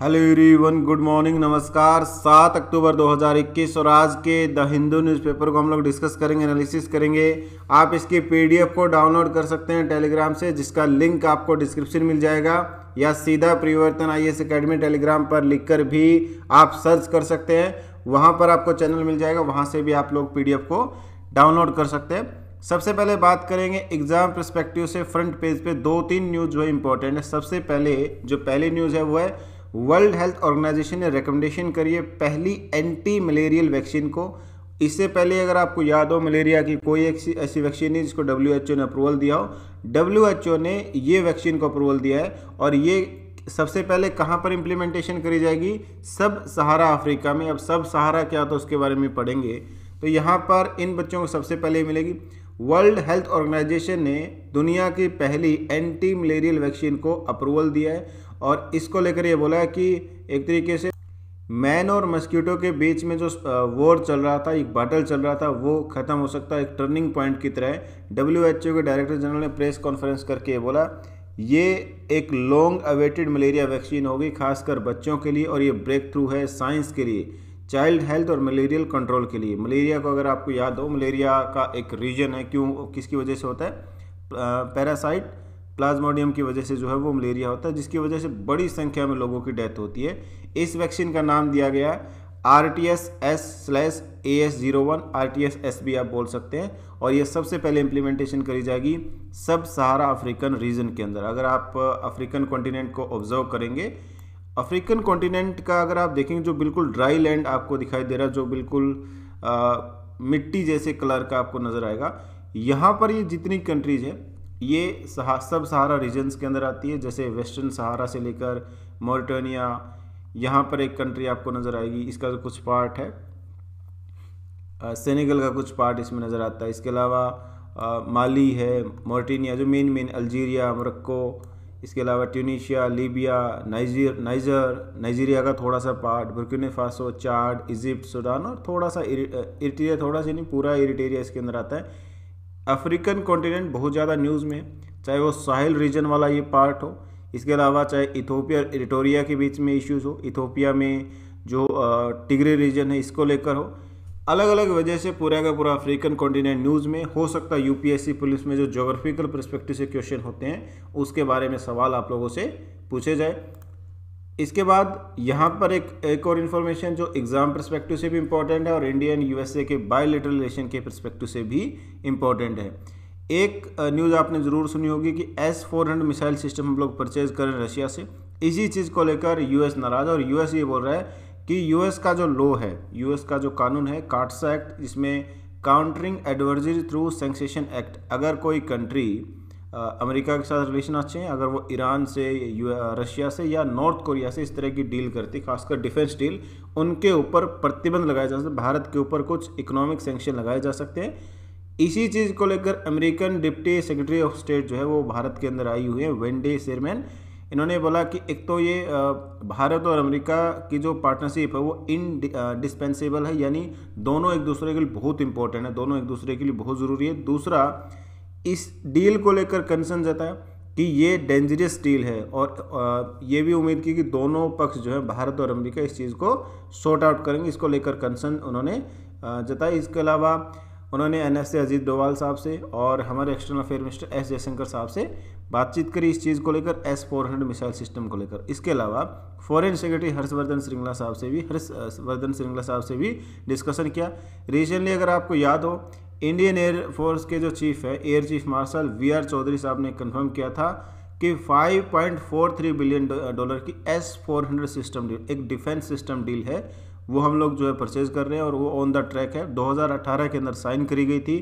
Hello everyone good morning नमस्कार सात अक्टूबर 2021 और आज के द हिंदू न्यूज़पेपर को हम लोग डिस्कस करेंगे एनालिसिस करेंगे आप इसके पीडीएफ को डाउनलोड कर सकते हैं टेलीग्राम से जिसका लिंक आपको डिस्क्रिप्शन मिल जाएगा या सीधा परिवर्तन आई एस अकेडमी टेलीग्राम पर लिखकर भी आप सर्च कर सकते हैं वहाँ पर आपको चैनल मिल जाएगा वहाँ से भी आप लोग पी को डाउनलोड कर सकते हैं सबसे पहले बात करेंगे एग्जाम प्रस्पेक्टिव से फ्रंट पेज पे दो तीन न्यूज़ जो है इंपॉर्टेंट है सबसे पहले जो पहली न्यूज़ है वो है वर्ल्ड हेल्थ ऑर्गेनाइजेशन ने रिकमेंडेशन करी है पहली एंटी मलेरियल वैक्सीन को इससे पहले अगर आपको याद हो मलेरिया की कोई ऐसी वैक्सीन नहीं जिसको डब्ल्यू ने अप्रूवल दिया हो डब्ल्यू ने ये वैक्सीन को अप्रूवल दिया है और ये सबसे पहले कहाँ पर इम्प्लीमेंटेशन करी जाएगी सब सहारा अफ्रीका में अब सब सहारा क्या होता है उसके बारे में पढ़ेंगे तो यहाँ पर इन बच्चों को सबसे पहले मिलेगी वर्ल्ड हेल्थ ऑर्गेनाइजेशन ने दुनिया की पहली एंटी मलेरियल वैक्सीन को अप्रूवल दिया है और इसको लेकर ये बोला कि एक तरीके से मैन और मस्कीटो के बीच में जो वॉर चल रहा था एक बैटल चल रहा था वो ख़त्म हो सकता है एक टर्निंग पॉइंट की तरह डब्ल्यू एच ओ के डायरेक्टर जनरल ने प्रेस कॉन्फ्रेंस करके ये बोला ये एक लॉन्ग अवेटेड मलेरिया वैक्सीन होगी खासकर बच्चों के लिए और ये ब्रेक थ्रू है साइंस के लिए चाइल्ड हेल्थ और मलेरियल कंट्रोल के लिए मलेरिया को अगर आपको याद हो मलेरिया का एक रीजन है क्यों किसकी वजह से होता है पैरासाइट प्लाज्मोडियम की वजह से जो है वो मलेरिया होता है जिसकी वजह से बड़ी संख्या में लोगों की डेथ होती है इस वैक्सीन का नाम दिया गया R T S S slash A S zero one R T S S भी आप बोल सकते हैं और ये सबसे पहले इम्प्लीमेंटेशन करी जाएगी सब सहारा अफ्रीकन रीजन के अंदर अगर आप अफ्रीकन कॉन्टिनेंट को ऑब्जर्व करेंगे अफ्रीकन कॉन्टिनेंट का अगर आप देखेंगे जो बिल्कुल ड्राई लैंड आपको दिखाई दे रहा है जो बिल्कुल आ, मिट्टी जैसे कलर का आपको नज़र आएगा यहाँ पर ये जितनी कंट्रीज है ये सहा, सब सहारा रीजन्स के अंदर आती है जैसे वेस्टर्न सहारा से लेकर मोरिटोनिया यहाँ पर एक कंट्री आपको नज़र आएगी इसका जो तो कुछ पार्ट है सेनेगल का कुछ पार्ट इसमें नज़र आता है इसके अलावा माली है मॉरिटेनिया जो मेन मेन अल्जीरिया मरक्को इसके अलावा Tunisia Libya Niger Niger Nigeria का थोड़ा सा part Burkina Faso Chad Egypt Sudan और थोड़ा सा इरिटेरिया थोड़ा सा नहीं पूरा इरिटेरिया इसके अंदर आता है अफ्रीकन कॉन्टिनेंट बहुत ज़्यादा न्यूज़ में चाहे वो साहिल रीजन वाला ये पार्ट हो इसके अलावा चाहे इथोपिया और इटोरिया के बीच में इश्यूज़ हो इथोपिया में जो टिगरे रीजन है इसको लेकर हो अलग अलग वजह से पूरा का पूरा अफ्रीकन कॉन्टिनेंट न्यूज़ में हो सकता है यूपीएससी पुलिस में जो जोग्राफिकल परस्पेक्टिव से क्वेश्चन होते हैं उसके बारे में सवाल आप लोगों से पूछे जाए इसके बाद यहाँ पर एक एक और इन्फॉर्मेशन जो एग्ज़ाम परस्पेक्टिव से भी इम्पॉर्टेंट है और इंडिया एंड यूएसए के बायोलिटर रिलेशन के परस्पेक्टिव से भी इम्पॉर्टेंट है एक न्यूज़ आपने ज़रूर सुनी होगी कि S four hundred missile system हम लोग परचेज करें रशिया से इसी चीज़ को लेकर यूएस नाराज़ और यूएस ये बोल रहा है कि यूएस का जो लॉ है यूएस का जो कानून है कार्ट्स एक्ट इसमें countering adversary through sanctions act अगर कोई कंट्री अमेरिका के साथ रिलेशन अच्छे हैं अगर वो ईरान से रशिया से या नॉर्थ कोरिया से इस तरह की डील करती खासकर डिफेंस डील उनके ऊपर प्रतिबंध लगाए जा सकते भारत के ऊपर कुछ इकोनॉमिक सेंक्शन लगाए जा सकते हैं इसी चीज़ को लेकर American deputy secretary of state जो है वो भारत के अंदर आई हुई है वेंडे सेरमैन इन्होंने बोला कि एक तो ये भारत और अमेरिका की जो पार्टनरशिप है वो इन डिस्पेंसेबल है यानी दोनों एक दूसरे के लिए बहुत इंपॉर्टेंट है दोनों एक दूसरे के लिए बहुत ज़रूरी है दूसरा इस डील को लेकर कंसर्न जताया कि ये डेंजरियस डील है और ये भी उम्मीद की कि दोनों पक्ष जो है भारत और अमेरिका इस चीज़ को सॉर्ट आउट करेंगे इसको लेकर कंसर्न उन्होंने जताया इसके अलावा उन्होंने एन से अजीत डोवाल साहब से और हमारे external affair minister S Jaishankar साहब से बातचीत करी इस चीज़ को लेकर S four hundred missile system को लेकर इसके अलावा फॉरेन सेक्रेटरी हर्षवर्धन श्रृंगला साहब से भी हर्षवर्धन श्रृंगला साहब से भी डिस्कशन किया रिसेंटली अगर आपको याद हो इंडियन एयर फोर्स के जो चीफ है air chief marshal V R Chaudhari साहब ने कंफर्म किया था कि 5.43 बिलियन डॉलर की एस 400 सिस्टम डील एक डिफेंस सिस्टम डील है वो हम लोग जो है परचेज कर रहे हैं और वो ऑन द ट्रैक है 2018 के अंदर साइन करी गई थी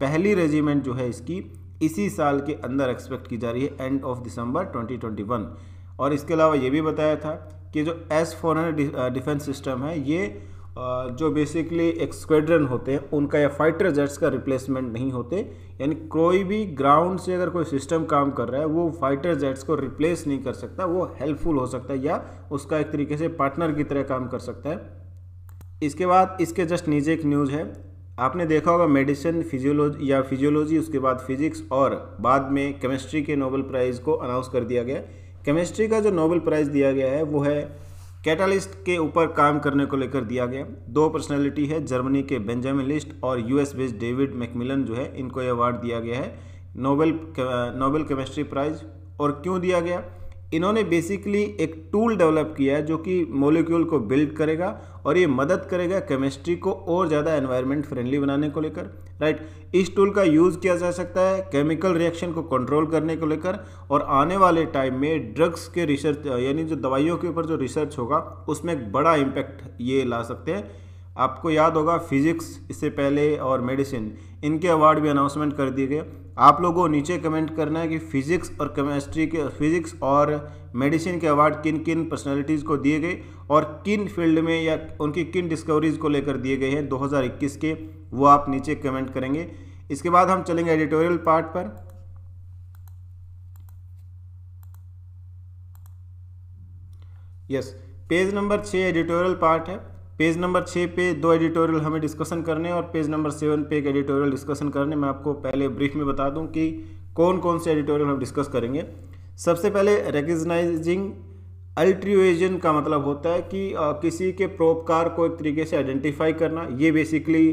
पहली रेजिमेंट जो है इसकी इसी साल के अंदर एक्सपेक्ट की जा रही है एंड ऑफ दिसंबर 2021 और इसके अलावा ये भी बताया था कि जो एस फोर डिफेंस सिस्टम है ये जो बेसिकली एक स्क्वेड्रन होते हैं उनका या फाइटर जेट्स का रिप्लेसमेंट नहीं होते यानी कोई भी ग्राउंड से अगर कोई सिस्टम काम कर रहा है वो फाइटर जेट्स को रिप्लेस नहीं कर सकता वो हेल्पफुल हो सकता है या उसका एक तरीके से पार्टनर की तरह काम कर सकता है इसके बाद इसके जस्ट नीचे एक न्यूज़ है आपने देखा होगा मेडिसिन फिजियोलॉजी या फिजियोलॉजी उसके बाद फिजिक्स और बाद में केमिस्ट्री के नोबल प्राइज़ को अनाउंस कर दिया गया केमिस्ट्री का जो नोबल प्राइज़ दिया गया है वो है कैटालिस्ट के ऊपर काम करने को लेकर दिया गया दो पर्सनैलिटी है जर्मनी के बेंजामिन लिस्ट और यूएस बेस्ड डेविड मैकमिलन जो है इनको ये अवार्ड दिया गया है नोबेल नोबेल केमिस्ट्री प्राइज और क्यों दिया गया इन्होंने बेसिकली एक टूल डेवलप किया है जो कि मोलिक्यूल को बिल्ड करेगा और ये मदद करेगा केमिस्ट्री को और ज़्यादा एनवायरनमेंट फ्रेंडली बनाने को लेकर राइट इस टूल का यूज़ किया जा सकता है केमिकल रिएक्शन को कंट्रोल करने को लेकर और आने वाले टाइम में ड्रग्स के रिसर्च यानी जो दवाइयों के ऊपर जो रिसर्च होगा उसमें एक बड़ा इम्पैक्ट ये ला सकते हैं आपको याद होगा फिजिक्स इससे पहले और मेडिसिन इनके अवार्ड भी अनाउंसमेंट कर दिए गए आप लोगों को नीचे कमेंट करना है कि फिजिक्स और केमिस्ट्री के फिजिक्स और मेडिसिन के अवार्ड किन किन पर्सनालिटीज़ को दिए गए और किन फील्ड में या उनकी किन डिस्कवरीज को लेकर दिए गए हैं 2021 के वो आप नीचे कमेंट करेंगे इसके बाद हम चलेंगे एडिटोरियल पार्ट पर यस पेज नंबर छः एडिटोरियल पार्ट है पेज नंबर छः पे दो एडिटोरियल हमें डिस्कशन करने और पेज नंबर सेवन पे एक एडिटोरियल डिस्कशन करने मैं आपको पहले ब्रीफ में बता दूं कि कौन कौन से एडिटोरियल हम डिस्कस करेंगे सबसे पहले रिकग्नाइजिंग अल्ट्रिएजन का मतलब होता है कि आ, किसी के प्रोपकार को एक तरीके से आइडेंटिफाई करना ये basically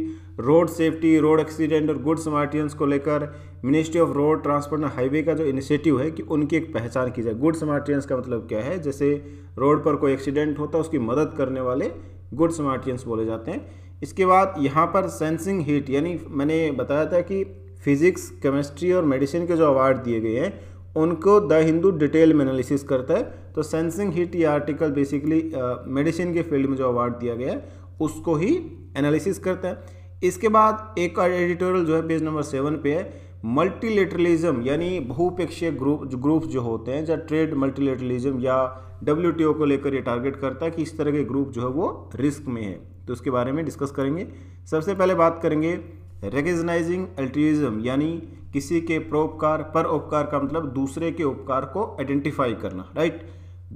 road safety road accident और गुड समार्टियंस को लेकर ministry of road transport and highway का जो इनिशिएटिव है कि उनकी एक पहचान की जाए गुड समार्टियंस का मतलब क्या है जैसे रोड पर कोई एक्सीडेंट होता है उसकी मदद करने वाले गुड समार्टियंस बोले जाते हैं इसके बाद यहाँ पर सेंसिंग हीट यानी मैंने बताया था कि फिज़िक्स केमिस्ट्री और मेडिसिन के जो अवार्ड दिए गए हैं उनको द हिंदू डिटेल में एनालिसिस करता है तो सेंसिंग हीट ये आर्टिकल बेसिकली मेडिसिन के फील्ड में जो अवार्ड दिया गया है उसको ही एनालिसिस करता है इसके बाद एक एडिटोरियल जो है पेज नंबर सेवन पे है मल्टीलेटरलिज्म यानी बहुपेक्षीय ग्रुप ग्रुप जो होते हैं या ट्रेड मल्टीलेटरलिज्म या डब्ल्यू को लेकर ये टारगेट करता है कि इस तरह के ग्रुप जो है वो रिस्क में है तो उसके बारे में डिस्कस करेंगे सबसे पहले बात करेंगे रिकग्नाइजिंग अल्ट्रीजम यानी किसी के प्रोपकार पर उपकार का मतलब दूसरे के उपकार को आइडेंटिफाई करना राइट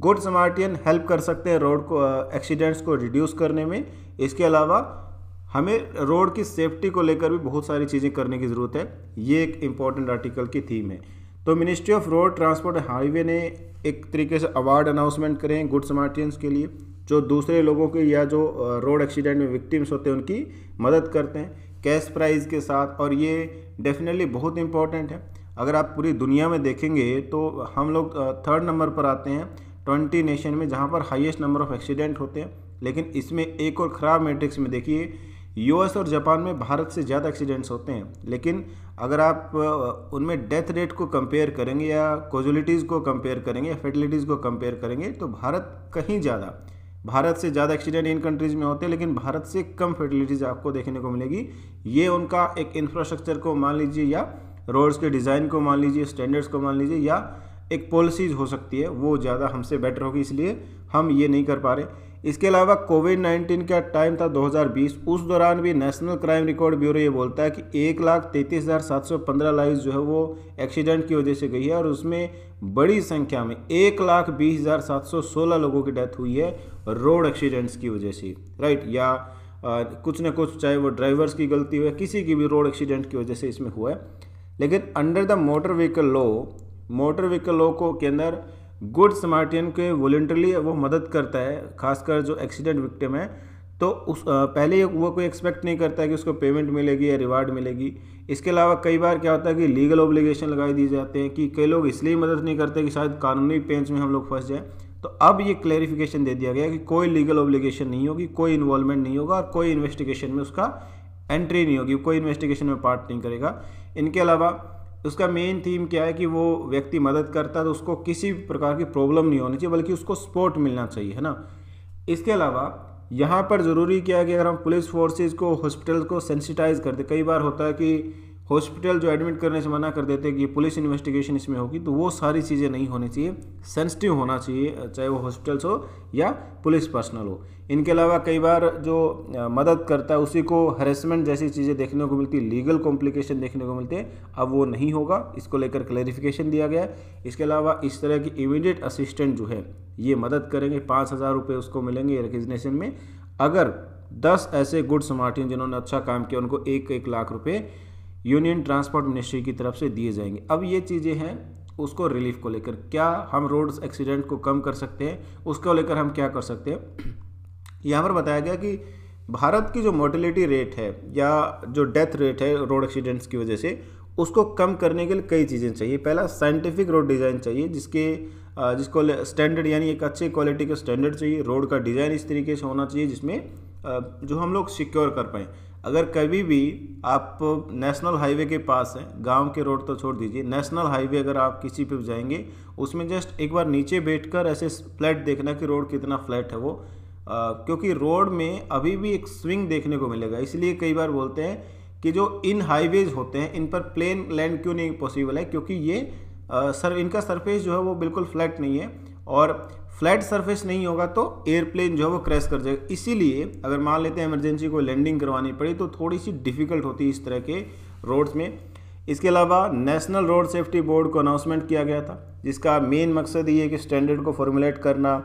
गुड समार्टियन हेल्प कर सकते हैं रोड को एक्सीडेंट्स को रिड्यूस करने में इसके अलावा हमें रोड की सेफ्टी को लेकर भी बहुत सारी चीज़ें करने की ज़रूरत है ये एक इम्पॉर्टेंट आर्टिकल की थीम है तो ministry of road transport highway ने एक तरीके से अवार्ड अनाउंसमेंट करें गुड समार्टियंस के लिए जो दूसरे लोगों के या जो रोड एक्सीडेंट में विक्टिम्स होते हैं उनकी मदद करते हैं कैश प्राइज़ के साथ और ये डेफिनेटली बहुत इंपॉर्टेंट है अगर आप पूरी दुनिया में देखेंगे तो हम लोग थर्ड नंबर पर आते हैं ट्वेंटी नेशन में जहाँ पर हाइएस्ट नंबर ऑफ एक्सीडेंट होते हैं लेकिन इसमें एक और ख़राब मैट्रिक्स में देखिए यूएस और जापान में भारत से ज़्यादा एक्सीडेंट्स होते हैं लेकिन अगर आप उनमें डेथ रेट को कंपेयर करेंगे या कोजुलिटीज़ को कंपेयर करेंगे या फेटिलिटीज़ को कंपेयर करेंगे तो भारत कहीं ज़्यादा भारत से ज़्यादा एक्सीडेंट इन कंट्रीज़ में होते हैं लेकिन भारत से कम फेटिलिटीज़ आपको देखने को मिलेगी ये उनका एक इंफ्रास्ट्रक्चर को मान लीजिए या रोड्स के डिज़ाइन को मान लीजिए स्टैंडर्ड्स को मान लीजिए या एक पॉलिसीज़ हो सकती है वो ज़्यादा हमसे बेटर होगी इसलिए हम ये नहीं कर पा रहे इसके अलावा कोविड 19 का टाइम था 2020 उस दौरान भी नेशनल क्राइम रिकॉर्ड ब्यूरो ये बोलता है कि एक लाख तैंतीस हज़ार सात सौ पंद्रह लाइफ जो है वो एक्सीडेंट की वजह से गई है और उसमें बड़ी संख्या में एक लाख बीस हज़ार सात सौ सोलह लोगों की डेथ हुई है रोड एक्सीडेंट्स की वजह से राइट या आ, कुछ ना कुछ चाहे वो ड्राइवर्स की गलती हो किसी की भी रोड एक्सीडेंट की वजह से इसमें हुआ है लेकिन under the motor vehicle law motor vehicle law को के अंदर गुड समार्टियन के वॉलेंटरली वो मदद करता है खासकर जो एक्सीडेंट विक्टिम है तो उस पहले वो कोई एक्सपेक्ट नहीं करता है कि उसको पेमेंट मिलेगी या रिवार्ड मिलेगी इसके अलावा कई बार क्या होता है कि लीगल ऑब्लिगेशन लगाए दिए जाते हैं कि कई लोग इसलिए मदद नहीं करते कि शायद कानूनी पेंच में हम लोग फंस जाएँ तो अब ये क्लैरिफिकेशन दे दिया गया कि कोई लीगल ऑब्लिगेशन नहीं होगी कोई इन्वॉल्वमेंट नहीं होगा और कोई इन्वेस्टिगेशन में उसका एंट्री नहीं होगी कोई इन्वेस्टिगेशन में पार्ट नहीं करेगा इनके अलावा उसका मेन थीम क्या है कि वो व्यक्ति मदद करता है तो उसको किसी प्रकार की प्रॉब्लम नहीं होनी चाहिए बल्कि उसको सपोर्ट मिलना चाहिए है ना इसके अलावा यहाँ पर ज़रूरी क्या है कि अगर हम पुलिस फोर्सेज को हॉस्पिटल को सेंसिटाइज कर दें कई बार होता है कि हॉस्पिटल जो एडमिट करने से मना कर देते हैं कि पुलिस इन्वेस्टिगेशन इसमें होगी तो वो सारी चीज़ें नहीं होनी चाहिए सेंसिटिव होना चाहिए चाहे वो हॉस्पिटल्स हो या पुलिस पर्सनल हो इनके अलावा कई बार जो मदद करता है उसी को हरेसमेंट जैसी चीज़ें देखने को मिलती लीगल कॉम्प्लिकेशन देखने को मिलते हैं अब वो नहीं होगा इसको लेकर क्लैरिफिकेशन दिया गया है इसके अलावा इस तरह की इमीडिएट असिस्टेंट जो है ये मदद करेंगे पाँच हज़ार रुपये उसको मिलेंगे रिकग्निशन में अगर दस ऐसे गुड समार्टिन जिन्होंने अच्छा काम किया उनको एक एक लाख रुपये यूनियन ट्रांसपोर्ट मिनिस्ट्री की तरफ से दिए जाएंगे अब ये चीज़ें हैं उसको रिलीफ को लेकर क्या हम रोड एक्सीडेंट को कम कर सकते हैं उसको लेकर हम क्या कर सकते हैं यहाँ पर बताया गया कि भारत की जो मोर्टिलिटी रेट है या जो डेथ रेट है रोड एक्सीडेंट्स की वजह से उसको कम करने के लिए कई चीज़ें चाहिए पहला साइंटिफिक रोड डिज़ाइन चाहिए जिसके जिसको स्टैंडर्ड यानी एक अच्छे क्वालिटी का स्टैंडर्ड चाहिए रोड का डिज़ाइन इस तरीके से होना चाहिए जिसमें जो हम लोग सिक्योर कर पाएँ अगर कभी भी आप नेशनल हाईवे के पास हैं गांव के रोड तो छोड़ दीजिए नेशनल हाईवे अगर आप किसी पे जाएंगे उसमें जस्ट एक बार नीचे बैठकर ऐसे फ्लैट देखना कि रोड कितना फ्लैट है वो आ, क्योंकि रोड में अभी भी एक स्विंग देखने को मिलेगा इसलिए कई बार बोलते हैं कि जो इन हाईवेज होते हैं इन पर प्लेन लैंड क्यों नहीं पॉसिबल है क्योंकि ये आ, सर इनका सरफेस जो है वो बिल्कुल फ्लैट नहीं है और फ्लैट सरफेस नहीं होगा तो एयरप्लेन जो है वो क्रैश कर जाएगा इसीलिए अगर मान लेते हैं इमरजेंसी को लैंडिंग करवानी पड़ी तो थोड़ी सी डिफ़िकल्ट होती है इस तरह के रोड्स में इसके अलावा नेशनल रोड सेफ्टी बोर्ड को अनाउंसमेंट किया गया था जिसका मेन मकसद ये है कि स्टैंडर्ड को फॉर्मुलेट करना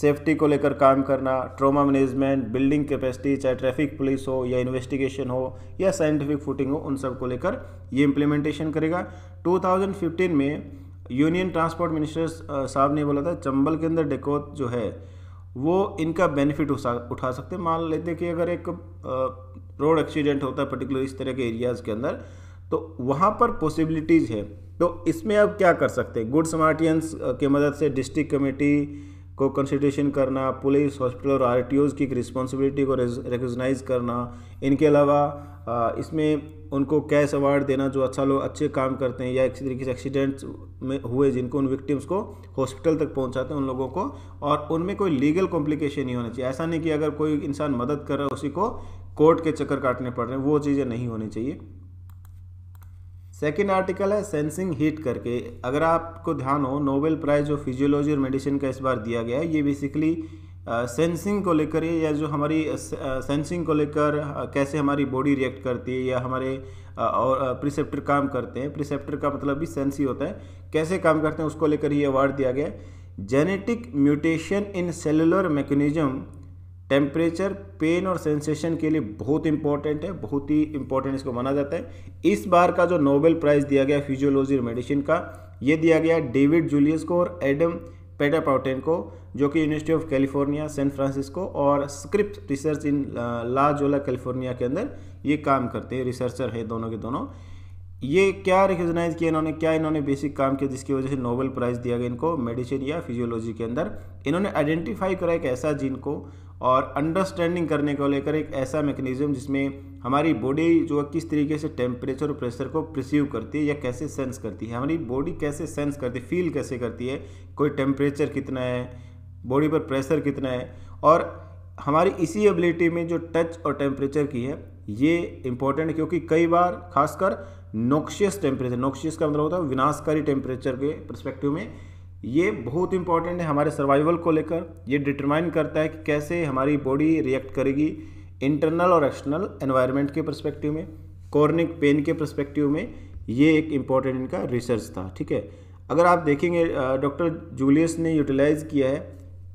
सेफ्टी को लेकर काम करना ट्रोमा मैनेजमेंट बिल्डिंग कैपेसिटी चाहे ट्रैफिक पुलिस हो या इन्वेस्टिगेशन हो या साइंटिफिक फुटिंग हो उन सब को लेकर ये इम्प्लीमेंटेशन करेगा 2015 में यूनियन ट्रांसपोर्ट मिनिस्टर साहब ने बोला था चंबल के अंदर डेकोत जो है वो इनका बेनिफिट उठा सकते मान लेते कि अगर एक रोड एक्सीडेंट होता है पर्टिकुलर इस तरह के एरियाज़ के अंदर तो वहाँ पर पॉसिबिलिटीज़ है तो इसमें अब क्या कर सकते हैं गुड समार्टियंस की मदद से डिस्ट्रिक्ट कमेटी को कंसिड्रेशन करना पुलिस हॉस्पिटल और आर की रिस्पॉन्सिबिलिटी को रिकोगनाइज करना इनके अलावा इसमें उनको कैश अवार्ड देना जो अच्छा लोग अच्छे काम करते हैं या किसी तरीके से एक्सीडेंट्स में हुए जिनको उन विक्टिम्स को हॉस्पिटल तक पहुंचाते हैं उन लोगों को और उनमें कोई लीगल कॉम्प्लिकेशन नहीं होना चाहिए ऐसा नहीं कि अगर कोई इंसान मदद कर रहा है उसी को कोर्ट के चक्कर काटने पड़ रहे हैं वो चीज़ें नहीं होनी चाहिए सेकेंड आर्टिकल है सेंसिंग हीट करके अगर आपको ध्यान हो नोबेल प्राइज़ जो फिजियोलॉजी और मेडिसिन का इस बार दिया गया है ये बेसिकली सेंसिंग को लेकर या जो हमारी सेंसिंग को लेकर कैसे हमारी बॉडी रिएक्ट करती है या हमारे और प्रिसेप्टर काम करते हैं प्रिसेप्टर का मतलब भी सेंस ही होता है कैसे काम करते हैं उसको लेकर ये अवार्ड दिया गया है genetic mutation in cellular mechanism temperature pain और सेंसेशन के लिए बहुत इंपॉर्टेंट है बहुत ही इंपॉर्टेंट इसको माना जाता है इस बार का जो नोबेल प्राइज़ दिया गया फिजियोलॉजी और मेडिसिन का ये दिया गया डेविड जूलियस को और एडम पेटापाउटेन को जो कि university of California San Francisco और Scripps research in La Jolla California के अंदर ये काम करते हैं रिसर्चर है दोनों के दोनों ये क्या रिकोगनाइज किया इन्होंने क्या इन्होंने बेसिक काम किया जिसकी वजह से नोबेल प्राइज़ दिया गया इनको मेडिसिन या फिजियोलॉजी के अंदर इन्होंने आइडेंटिफाई करा एक ऐसा जीन को और अंडरस्टैंडिंग करने को लेकर एक ऐसा मैकेनिज़्म जिसमें हमारी बॉडी जो है किस तरीके से टेम्परेचर और प्रेशर को प्रिसीव करती है या कैसे सेंस करती है हमारी बॉडी कैसे सेंस करती है फील कैसे करती है कोई टेम्परेचर कितना है बॉडी पर प्रेशर कितना है और हमारी इसी एबिलिटी में जो टच और टेम्परेचर की है ये इंपॉर्टेंट है क्योंकि कई बार खासकर नोक्शियस टेम्परेचर नोक्शियस का मतलब होता है विनाशकारी टेम्परेचर के परस्पेक्टिव में ये बहुत इंपॉर्टेंट है हमारे सर्वाइवल को लेकर ये डिटरमाइन करता है कि कैसे हमारी बॉडी रिएक्ट करेगी इंटरनल और एक्सटर्नल एनवायरनमेंट के परस्पेक्टिव में कॉर्निक पेन के परस्पेक्टिव में ये एक इम्पॉर्टेंट इनका रिसर्च था ठीक है अगर आप देखेंगे डॉक्टर जूलियस ने यूटिलाइज़ किया है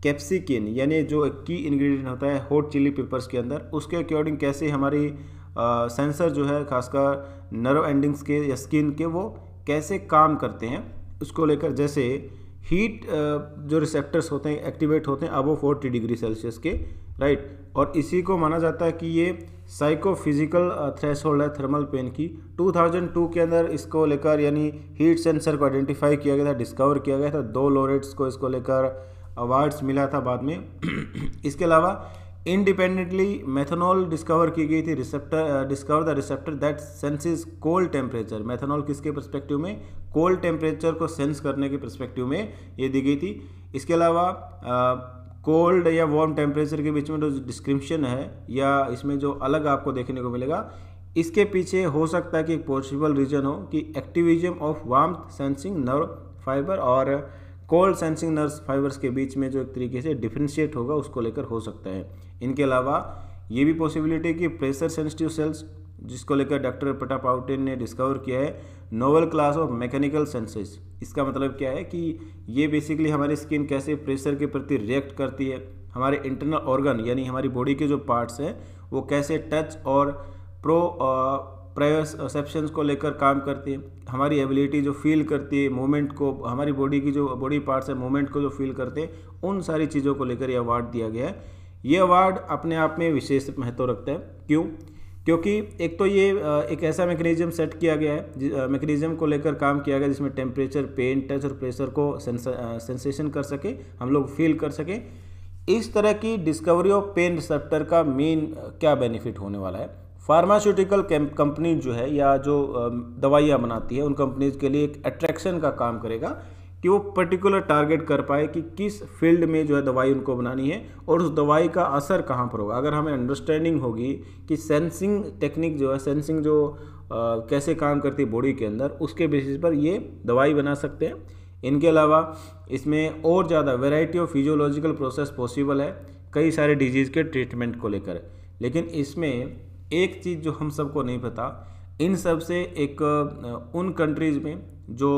कैप्सिकिन यानी जो एक की इन्ग्रीडियंट होता है हॉट चिली पेपर्स के अंदर उसके अकॉर्डिंग कैसे हमारी सेंसर जो है खासकर नर्व एंडिंग्स के या स्किन के वो कैसे काम करते हैं उसको लेकर जैसे हीट uh, जो रिसेप्टर्स होते हैं एक्टिवेट होते हैं अबो फोर्टी डिग्री सेल्सियस के राइट और इसी को माना जाता है कि ये साइकोफिजिकल थ्रेश होल्ड है थर्मल पेन की 2002 के अंदर इसको लेकर यानी हीट सेंसर को आइडेंटिफाई किया गया था डिस्कवर किया गया था दो लोरेट्स को इसको लेकर अवार्ड्स मिला था बाद में इसके अलावा इंडिपेंडेंटली मेथनॉल डिस्कवर की गई थी receptor discover the receptor that senses cold temperature methanol किसके परस्पेक्टिव में कोल्ड टेम्परेचर को सेंस करने के परस्पेक्टिव में ये दी गई थी इसके अलावा कोल्ड uh, या वार्म टेम्परेचर के बीच में जो डिस्क्रिप्शन है या इसमें जो अलग आपको देखने को मिलेगा इसके पीछे हो सकता है कि एक पॉसिबल रीजन हो कि activism of warm sensing nerve fibre और कोल्ड सेंसिंग नर्व फाइबर्स के बीच में जो एक तरीके से डिफ्रेंशिएट होगा उसको लेकर हो सकता है इनके अलावा ये भी पॉसिबिलिटी है कि प्रेशर सेंसिटिव सेल्स जिसको लेकर डॉक्टर पटापाउटेन ने डिस्कवर किया है novel class of mechanical senses इसका मतलब क्या है कि ये बेसिकली हमारी स्किन कैसे प्रेशर के प्रति रिएक्ट करती है हमारे इंटरनल ऑर्गन यानी हमारी बॉडी के जो पार्ट्स हैं वो कैसे टच और प्रो प्रयोसेप्शन को लेकर काम करती है हमारी एबिलिटी जो फील करती है मूवमेंट को हमारी बॉडी की जो बॉडी पार्ट्स है मूवमेंट को जो फील करते हैं उन सारी चीज़ों को लेकर यह अवार्ड दिया गया है ये अवार्ड अपने आप में विशेष महत्व रखता है क्यों क्योंकि एक तो ये एक ऐसा मैकेनिज्म सेट किया गया है मैकेनिज्म को लेकर काम किया गया जिसमें टेम्परेचर पेन टच और प्रेशर को सेंसेशन कर सके हम लोग फील कर सकें इस तरह की डिस्कवरी ऑफ पेन रिसेप्टर का मेन क्या बेनिफिट होने वाला है फार्मास्यूटिकल कंपनी जो है या जो दवाइयाँ बनाती है उन कंपनीज के लिए एक अट्रैक्शन का काम करेगा कि वो पर्टिकुलर टारगेट कर पाए कि किस फील्ड में जो है दवाई उनको बनानी है और उस दवाई का असर कहाँ पर होगा अगर हमें अंडरस्टैंडिंग होगी कि सेंसिंग टेक्निक जो है सेंसिंग जो आ, कैसे काम करती है बॉडी के अंदर उसके बेसिस पर ये दवाई बना सकते हैं इनके अलावा इसमें और ज़्यादा variety of physiological process possible है कई सारे डिजीज़ के ट्रीटमेंट को लेकर लेकिन इसमें एक चीज़ जो हम सबको नहीं पता इन सब से एक उन कंट्रीज़ में जो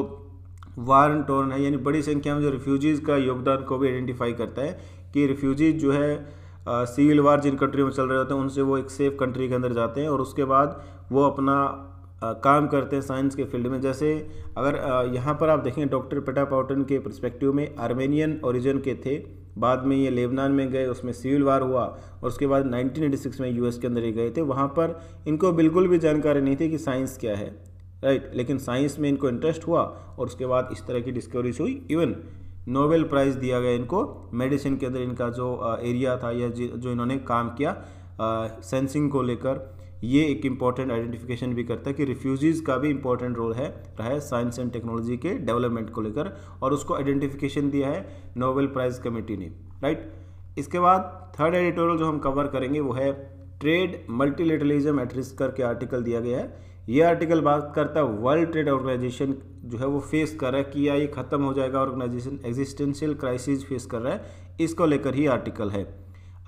वार टोर्न है यानी बड़ी संख्या में जो रिफ्यूजीज़ का योगदान को भी आइडेंटिफाई करता है कि रिफ्यूजीज जो है सिविल वार जिन कंट्री में चल रहे होते हैं उनसे वो एक सेफ कंट्री के अंदर जाते हैं और उसके बाद वो अपना आ, काम करते हैं साइंस के फील्ड में जैसे अगर यहाँ पर आप देखें डॉक्टर पाउटन के परस्पेक्टिव में आर्मेनियन ओरिजिन के थे बाद में ये लेबनान में गए उसमें सिविल वार हुआ और उसके बाद 1986 में यूएस के अंदर ही गए थे वहाँ पर इनको बिल्कुल भी जानकारी नहीं थी कि साइंस क्या है राइट right? लेकिन साइंस में इनको इंटरेस्ट हुआ और उसके बाद इस तरह की डिस्कवरीज हुई इवन नोबेल प्राइज़ दिया गया इनको मेडिसिन के अंदर इनका जो एरिया uh, था या जो इन्होंने काम किया सेंसिंग uh, को लेकर ये एक इम्पॉर्टेंट आइडेंटिफिकेशन भी करता है कि रिफ्यूजीज़ का भी इम्पॉर्टेंट रोल है रहा है साइंस एंड टेक्नोलॉजी के डेवलपमेंट को लेकर और उसको आइडेंटिफिकेशन दिया है नोबेल प्राइज़ कमेटी ने राइट इसके बाद थर्ड एडिटोरियल जो हम कवर करेंगे वो है ट्रेड मल्टीलेटरलिज्म एट रिस्क करके आर्टिकल दिया गया है ये आर्टिकल बात करता है वर्ल्ड ट्रेड ऑर्गेनाइजेशन जो है वो फेस कर रहा है कि या ये ख़त्म हो जाएगा ऑर्गेनाइजेशन एग्जिस्टेंशियल क्राइसिस फेस कर रहा है इसको लेकर ही आर्टिकल है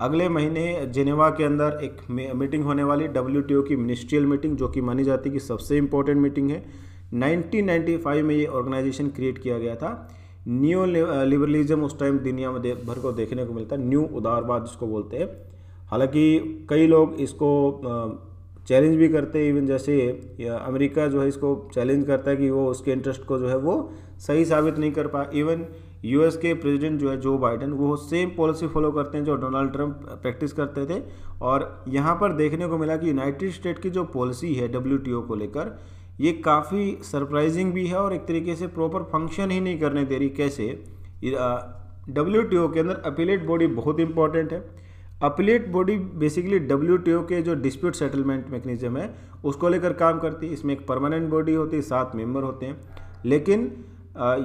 अगले महीने जिनेवा के अंदर एक मीटिंग होने वाली डब्ल्यू की मिनिस्ट्रियल मीटिंग जो कि मानी जाती है कि सबसे इम्पोर्टेंट मीटिंग है 1995 में ये ऑर्गेनाइजेशन क्रिएट किया गया था न्यू लिबरलिज्म उस टाइम दुनिया में भर को देखने को मिलता है न्यू उदारवाद जिसको बोलते हैं हालांकि कई लोग इसको चैलेंज भी करते हैं इवन जैसे अमेरिका जो है इसको चैलेंज करता है कि वो उसके इंटरेस्ट को जो है वो सही साबित नहीं कर पाए इवन यूएस के प्रेसिडेंट जो है जो बाइडन वो सेम पॉलिसी फॉलो करते हैं जो डोनाल्ड ट्रंप प्रैक्टिस करते थे और यहाँ पर देखने को मिला कि यूनाइटेड स्टेट की जो पॉलिसी है डब्ल्यू को लेकर ये काफ़ी सरप्राइजिंग भी है और एक तरीके से प्रॉपर फंक्शन ही नहीं करने दे रही कैसे डब्ल्यू के अंदर अपीलेट बॉडी बहुत इंपॉर्टेंट है अपलेट बॉडी बेसिकली डब्ल्यू के जो डिस्प्यूट सेटलमेंट मैकेनिज्म है उसको लेकर काम करती है इसमें एक परमानेंट बॉडी होती है सात मेंबर होते हैं लेकिन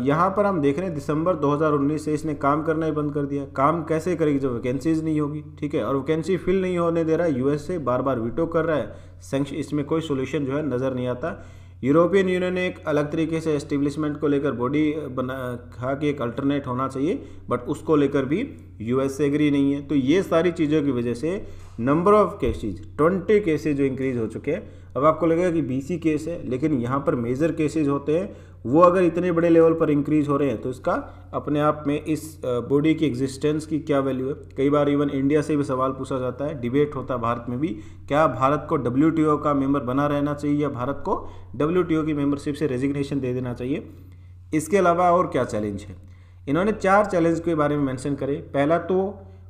यहाँ पर हम देख रहे हैं दिसंबर 2019 से इसने काम करना ही बंद कर दिया काम कैसे करेगी जब वैकेंसीज नहीं होगी ठीक है और वैकेंसी फिल नहीं होने दे रहा है यूएसए बार बार वीटो कर रहा है इसमें कोई सोल्यूशन जो है नज़र नहीं आता यूरोपियन यूनियन ने एक अलग तरीके से एस्टेब्लिशमेंट को लेकर बॉडी बना कहा कि एक अल्टरनेट होना चाहिए बट उसको लेकर भी यूएस से एग्री नहीं है तो ये सारी चीज़ों की वजह से number of cases twenty cases जो इंक्रीज हो चुके हैं अब आपको लगेगा कि बीसी केस है लेकिन यहाँ पर मेजर केसेज होते हैं वो अगर इतने बड़े लेवल पर इंक्रीज हो रहे हैं तो इसका अपने आप में इस बॉडी की एग्जिस्टेंस की क्या वैल्यू है कई बार इवन इंडिया से भी सवाल पूछा जाता है डिबेट होता है भारत में भी क्या भारत को डब्ल्यू का मेंबर बना रहना चाहिए या भारत को डब्ल्यू की मेंबरशिप से रेजिग्नेशन दे देना चाहिए इसके अलावा और क्या चैलेंज है इन्होंने चार चैलेंज के बारे में मैंशन करे पहला तो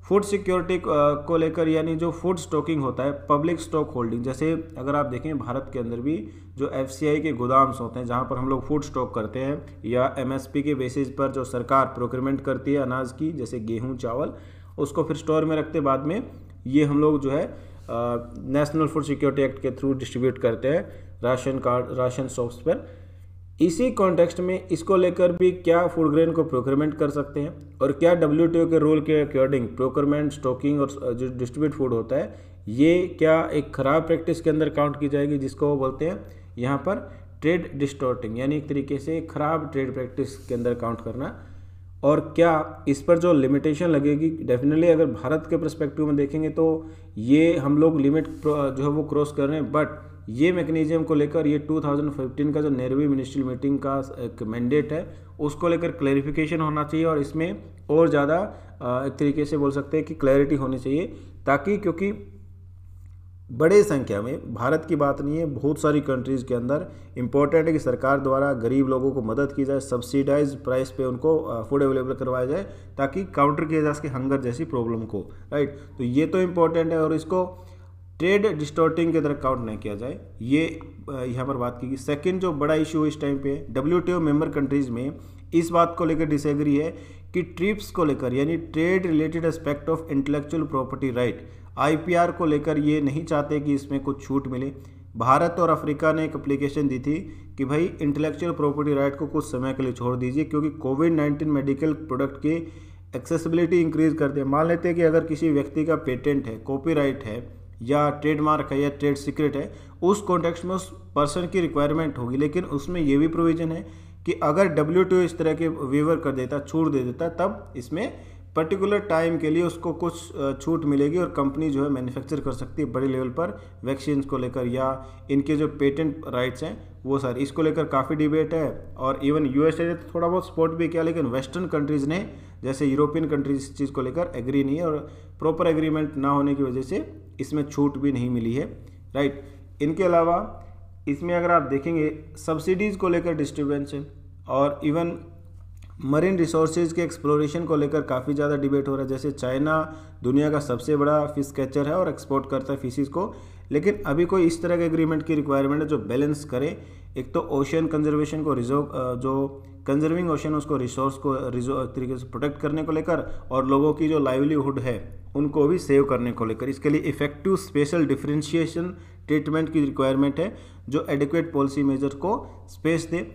फूड सिक्योरिटी को लेकर यानी जो फूड स्टॉकिंग होता है पब्लिक स्टॉक होल्डिंग जैसे अगर आप देखें भारत के अंदर भी जो एफ के गोदाम्स होते हैं जहाँ पर हम लोग फूड स्टॉक करते हैं या एम के बेसिस पर जो सरकार प्रोक्रमेंट करती है अनाज की जैसे गेहूँ चावल उसको फिर स्टोर में रखते बाद में ये हम लोग जो है नेशनल फूड सिक्योरिटी एक्ट के थ्रू डिस्ट्रीब्यूट करते हैं राशन कार्ड राशन शॉप्स पर इसी कॉन्टेक्स्ट में इसको लेकर भी क्या फूड ग्रेन को प्रोक्योरमेंट कर सकते हैं और क्या डब्ल्यू के रोल के अकॉर्डिंग प्रोक्योरमेंट स्टॉकिंग और uh, जो डिस्ट्रीब्यूट फूड होता है ये क्या एक खराब प्रैक्टिस के अंदर काउंट की जाएगी जिसको वो बोलते हैं यहाँ पर ट्रेड डिस्टोर्टिंग यानी एक तरीके से खराब ट्रेड प्रैक्टिस के अंदर काउंट करना और क्या इस पर जो लिमिटेशन लगेगी डेफिनेटली अगर भारत के परस्पेक्टिव में देखेंगे तो ये हम लोग लिमिट uh, जो है वो क्रॉस कर रहे हैं बट ये मैकेनिज्म को लेकर ये 2015 का जो नेरवी मिनिस्ट्रियल मीटिंग का एक मैंडेट है उसको लेकर क्लैरिफिकेशन होना चाहिए और इसमें और ज़्यादा एक तरीके से बोल सकते हैं कि क्लैरिटी होनी चाहिए ताकि क्योंकि बड़े संख्या में भारत की बात नहीं है बहुत सारी कंट्रीज़ के अंदर इम्पोर्टेंट है कि सरकार द्वारा गरीब लोगों को मदद की जाए सब्सिडाइज प्राइस पे उनको फूड अवेलेबल करवाया जाए ताकि काउंटर किया जा सके हंगर जैसी प्रॉब्लम को राइट तो ये तो इम्पोर्टेंट है और इसको ट्रेड डिस्टोर्टिंग के तरह काउंट नहीं किया जाए ये यहाँ पर बात की गई सेकेंड जो बड़ा इशू इस टाइम पे डब्ल्यू टी मेंबर कंट्रीज़ में इस बात को लेकर डिसएग्री है कि ट्रिप्स को लेकर यानी trade related aspect of intellectual property right IPR को लेकर ये नहीं चाहते कि इसमें कुछ छूट मिले भारत और अफ्रीका ने एक अप्लीकेशन दी थी कि भाई इंटेलेक्चुअल प्रॉपर्टी राइट को कुछ समय के लिए छोड़ दीजिए क्योंकि कोविड नाइन्टीन मेडिकल प्रोडक्ट के एक्सेसिबिलिटी इंक्रीज करते हैं मान लेते हैं कि अगर किसी व्यक्ति का पेटेंट है कॉपीराइट है या ट्रेडमार्क है या ट्रेड सीक्रेट है उस कॉन्टेक्स्ट में उस पर्सन की रिक्वायरमेंट होगी लेकिन उसमें यह भी प्रोविज़न है कि अगर डब्ल्यू इस तरह के वेवर कर देता छूट दे देता तब इसमें पर्टिकुलर टाइम के लिए उसको कुछ छूट मिलेगी और कंपनी जो है मैन्युफैक्चर कर सकती है बड़े लेवल पर वैक्सीन्स को लेकर या इनके जो पेटेंट राइट्स हैं वो सर इसको लेकर काफ़ी डिबेट है और इवन यूएसए ने तो थोड़ा बहुत सपोर्ट भी किया लेकिन वेस्टर्न कंट्रीज़ ने जैसे यूरोपियन कंट्रीज इस चीज़ को लेकर एग्री नहीं है और प्रॉपर एग्रीमेंट ना होने की वजह से इसमें छूट भी नहीं मिली है राइट इनके अलावा इसमें अगर आप देखेंगे सब्सिडीज़ को लेकर डिस्टर्बेंस है और इवन मरीन रिसोर्सेज के एक्सप्लोरेशन को लेकर काफ़ी ज़्यादा डिबेट हो रहा है जैसे चाइना दुनिया का सबसे बड़ा फिश कैचर है और एक्सपोर्ट करता है फिशिज़ को लेकिन अभी कोई इस तरह के एग्रीमेंट की रिक्वायरमेंट है जो बैलेंस करे एक तो ओशन कंजर्वेशन को रिजर्व जो कंजर्विंग ओशन उसको रिसोर्स को रिजर्व एक तरीके से प्रोटेक्ट करने को लेकर और लोगों की जो लाइवलीहुड है उनको भी सेव करने को लेकर इसके लिए इफेक्टिव स्पेशल डिफ्रेंशिएशन ट्रीटमेंट की रिक्वायरमेंट है जो एडिक्वेट पॉलिसी मेजर को स्पेस दे